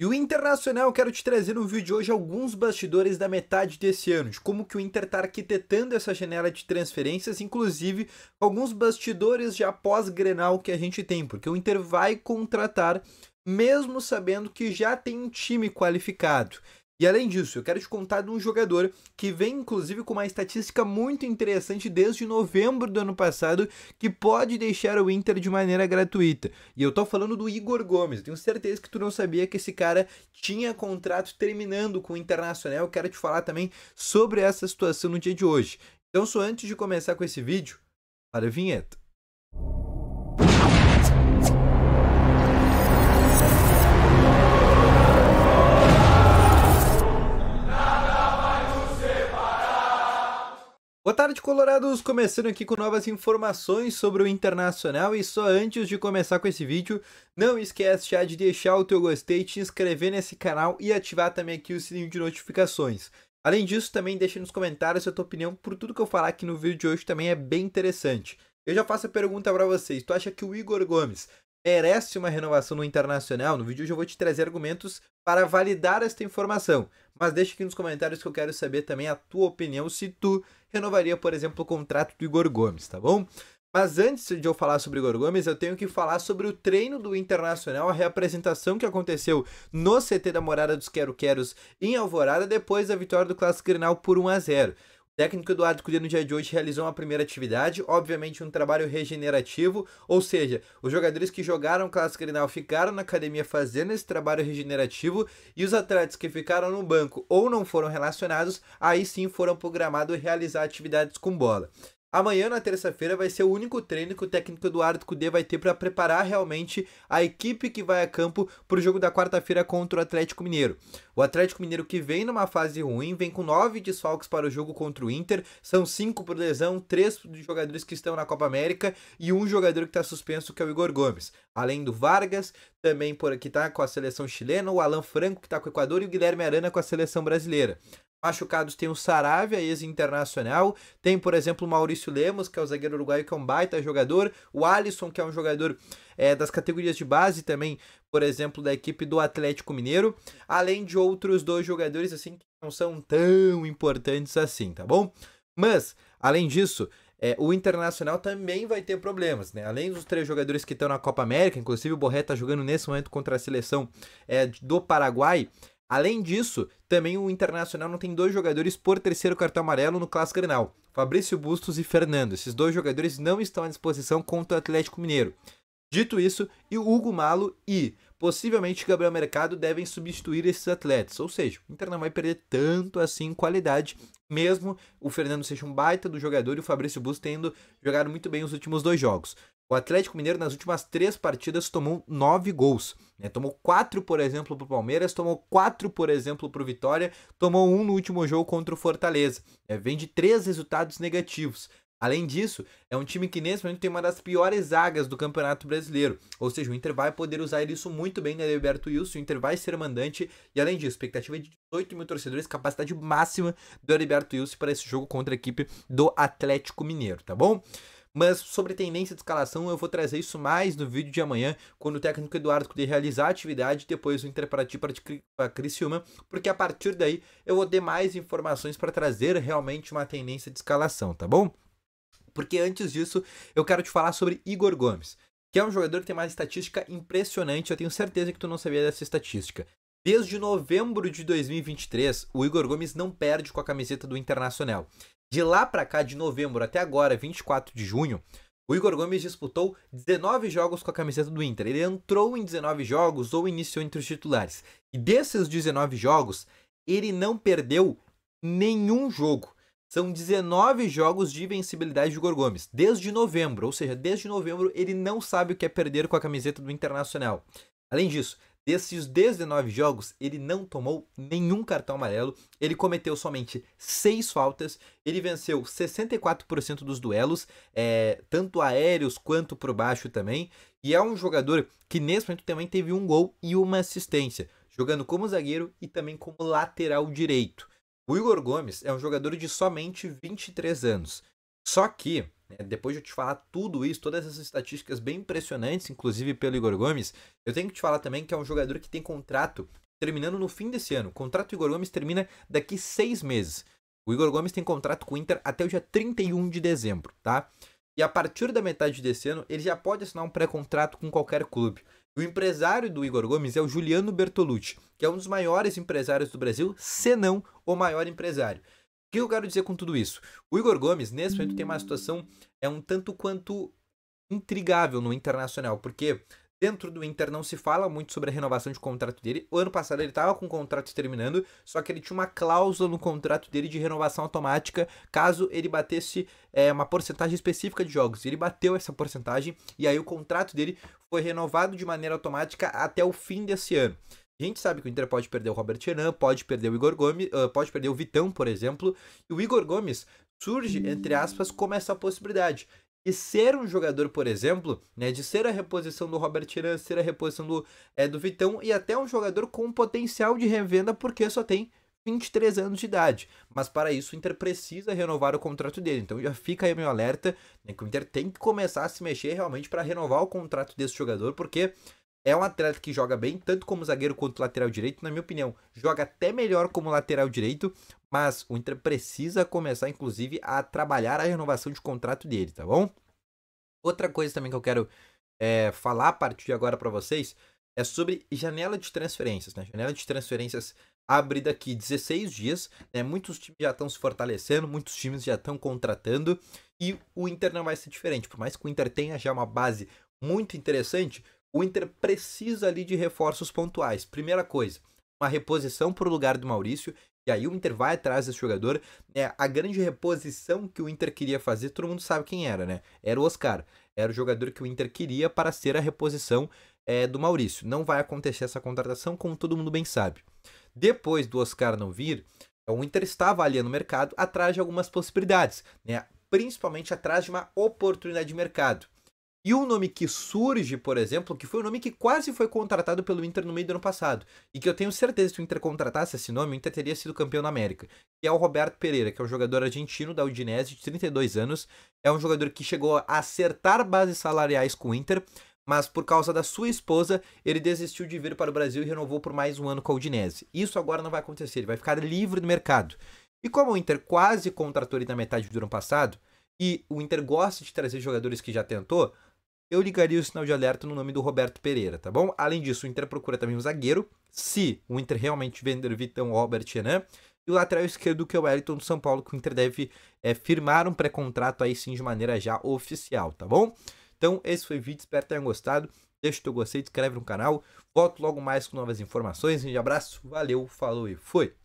E o Internacional, quero te trazer no vídeo de hoje alguns bastidores da metade desse ano, de como que o Inter está arquitetando essa janela de transferências, inclusive alguns bastidores já pós-Grenal que a gente tem, porque o Inter vai contratar mesmo sabendo que já tem um time qualificado. E além disso, eu quero te contar de um jogador que vem inclusive com uma estatística muito interessante desde novembro do ano passado, que pode deixar o Inter de maneira gratuita. E eu tô falando do Igor Gomes. Tenho certeza que tu não sabia que esse cara tinha contrato terminando com o Internacional. Eu quero te falar também sobre essa situação no dia de hoje. Então, só antes de começar com esse vídeo, para a vinheta. Boa tarde, colorados! Começando aqui com novas informações sobre o Internacional e só antes de começar com esse vídeo, não esquece já de deixar o teu gostei, te inscrever nesse canal e ativar também aqui o sininho de notificações. Além disso, também deixa nos comentários a tua opinião por tudo que eu falar aqui no vídeo de hoje também é bem interessante. Eu já faço a pergunta para vocês, tu acha que o Igor Gomes merece uma renovação no Internacional? No vídeo hoje eu vou te trazer argumentos para validar esta informação. Mas deixa aqui nos comentários que eu quero saber também a tua opinião se tu renovaria, por exemplo, o contrato do Igor Gomes, tá bom? Mas antes de eu falar sobre o Igor Gomes, eu tenho que falar sobre o treino do Internacional, a reapresentação que aconteceu no CT da Morada dos Quero Queros em Alvorada depois da vitória do Clássico Grenal por 1 a 0. O técnico Eduardo Cudê no dia de hoje realizou uma primeira atividade, obviamente um trabalho regenerativo, ou seja, os jogadores que jogaram Clássico Grenal ficaram na academia fazendo esse trabalho regenerativo e os atletas que ficaram no banco ou não foram relacionados, aí sim foram programados realizar atividades com bola. Amanhã, na terça-feira, vai ser o único treino que o técnico Eduardo Cudê vai ter para preparar realmente a equipe que vai a campo para o jogo da quarta-feira contra o Atlético Mineiro. O Atlético Mineiro que vem numa fase ruim, vem com nove desfalques para o jogo contra o Inter, são cinco por lesão, três jogadores que estão na Copa América e um jogador que está suspenso, que é o Igor Gomes. Além do Vargas, também por aqui está com a seleção chilena, o Alan Franco, que está com o Equador, e o Guilherme Arana com a seleção brasileira. Machucados tem o Saravia, ex-internacional. Tem, por exemplo, o Maurício Lemos, que é o zagueiro uruguaio, que é um baita jogador. O Alisson, que é um jogador é, das categorias de base também, por exemplo, da equipe do Atlético Mineiro. Além de outros dois jogadores, assim, que não são tão importantes assim, tá bom? Mas, além disso, é, o Internacional também vai ter problemas, né? Além dos três jogadores que estão na Copa América, inclusive o Borré está jogando nesse momento contra a seleção é, do Paraguai, Além disso, também o Internacional não tem dois jogadores por terceiro cartão amarelo no Clássico Grenal, Fabrício Bustos e Fernando. Esses dois jogadores não estão à disposição contra o Atlético Mineiro. Dito isso, e o Hugo Malo e possivelmente Gabriel Mercado devem substituir esses atletas. Ou seja, o Inter não vai perder tanto assim qualidade, mesmo o Fernando seja um baita do jogador e o Fabrício Bustos tendo jogado muito bem os últimos dois jogos. O Atlético Mineiro nas últimas três partidas tomou nove gols. Né? Tomou quatro, por exemplo, para o Palmeiras, tomou quatro, por exemplo, para o Vitória, tomou um no último jogo contra o Fortaleza. É, vem de três resultados negativos. Além disso, é um time que nesse momento tem uma das piores zagas do Campeonato Brasileiro. Ou seja, o Inter vai poder usar isso muito bem, né, Alberto Wilson? O Inter vai ser mandante. E além disso, expectativa é de 18 mil torcedores, capacidade máxima do Alberto Wilson para esse jogo contra a equipe do Atlético Mineiro, tá bom? Mas sobre tendência de escalação, eu vou trazer isso mais no vídeo de amanhã, quando o técnico Eduardo Cudê realizar a atividade depois o Interparati para a Criciúma, porque a partir daí eu vou ter mais informações para trazer realmente uma tendência de escalação, tá bom? Porque antes disso, eu quero te falar sobre Igor Gomes que é um jogador que tem uma estatística impressionante. Eu tenho certeza que tu não sabia dessa estatística. Desde novembro de 2023, o Igor Gomes não perde com a camiseta do Internacional. De lá para cá, de novembro até agora, 24 de junho, o Igor Gomes disputou 19 jogos com a camiseta do Inter. Ele entrou em 19 jogos ou iniciou entre os titulares. E desses 19 jogos, ele não perdeu nenhum jogo. São 19 jogos de invencibilidade de Igor Gomes, desde novembro, ou seja, desde novembro ele não sabe o que é perder com a camiseta do Internacional. Além disso, Desses 19 jogos, ele não tomou nenhum cartão amarelo, ele cometeu somente 6 faltas, ele venceu 64% dos duelos, é, tanto aéreos quanto por baixo também, e é um jogador que nesse momento também teve um gol e uma assistência, jogando como zagueiro e também como lateral direito. O Igor Gomes é um jogador de somente 23 anos, só que, né, depois de eu te falar tudo isso, todas essas estatísticas bem impressionantes, inclusive pelo Igor Gomes, eu tenho que te falar também que é um jogador que tem contrato terminando no fim desse ano. O contrato do Igor Gomes termina daqui seis meses. O Igor Gomes tem contrato com o Inter até o dia 31 de dezembro, tá? E a partir da metade desse ano, ele já pode assinar um pré-contrato com qualquer clube. O empresário do Igor Gomes é o Juliano Bertolucci, que é um dos maiores empresários do Brasil, se não o maior empresário. O que eu quero dizer com tudo isso? O Igor Gomes, nesse momento, tem uma situação é um tanto quanto intrigável no internacional, porque dentro do Inter não se fala muito sobre a renovação de contrato dele. O ano passado ele estava com o contrato terminando, só que ele tinha uma cláusula no contrato dele de renovação automática caso ele batesse é, uma porcentagem específica de jogos. Ele bateu essa porcentagem e aí o contrato dele foi renovado de maneira automática até o fim desse ano. A gente sabe que o Inter pode perder o Robert Renan, pode perder o Igor Gomes, ah, pode perder o Vitão, por exemplo. E o Igor Gomes surge, entre aspas, como essa possibilidade. E ser um jogador, por exemplo, né, de ser a reposição do Robert Tiran, ser a reposição do, é, do Vitão e até um jogador com potencial de revenda porque só tem 23 anos de idade. Mas para isso o Inter precisa renovar o contrato dele. Então já fica aí meu alerta né, que o Inter tem que começar a se mexer realmente para renovar o contrato desse jogador porque é um atleta que joga bem, tanto como zagueiro quanto lateral direito, na minha opinião. Joga até melhor como lateral direito, mas o Inter precisa começar, inclusive, a trabalhar a renovação de contrato dele, tá bom? Outra coisa também que eu quero é, falar a partir de agora para vocês é sobre janela de transferências. Né? Janela de transferências abre daqui 16 dias. Né? Muitos times já estão se fortalecendo, muitos times já estão contratando. E o Inter não vai ser diferente. Por mais que o Inter tenha já uma base muito interessante, o Inter precisa ali de reforços pontuais. Primeira coisa, uma reposição para o lugar do Maurício. E aí o Inter vai atrás desse jogador. É, a grande reposição que o Inter queria fazer, todo mundo sabe quem era, né? Era o Oscar. Era o jogador que o Inter queria para ser a reposição é, do Maurício. Não vai acontecer essa contratação, como todo mundo bem sabe. Depois do Oscar não vir, é, o Inter estava ali no mercado atrás de algumas possibilidades, né? principalmente atrás de uma oportunidade de mercado. E um nome que surge, por exemplo, que foi um nome que quase foi contratado pelo Inter no meio do ano passado, e que eu tenho certeza que se o Inter contratasse esse nome, o Inter teria sido campeão da América, que é o Roberto Pereira, que é um jogador argentino da Udinese, de 32 anos, é um jogador que chegou a acertar bases salariais com o Inter, mas por causa da sua esposa, ele desistiu de vir para o Brasil e renovou por mais um ano com a Udinese. Isso agora não vai acontecer, ele vai ficar livre do mercado. E como o Inter quase contratou ele na metade do ano passado, e o Inter gosta de trazer jogadores que já tentou, eu ligaria o sinal de alerta no nome do Roberto Pereira, tá bom? Além disso, o Inter procura também um zagueiro, se o Inter realmente vender Vitão ou Robert Renan. E o lateral esquerdo, que é o Wellington do São Paulo, que o Inter deve é, firmar um pré-contrato aí sim de maneira já oficial, tá bom? Então, esse foi o vídeo, espero que tenham gostado. Deixa o teu gostei, se inscreve no canal. Volto logo mais com novas informações. Um abraço, valeu, falou e fui!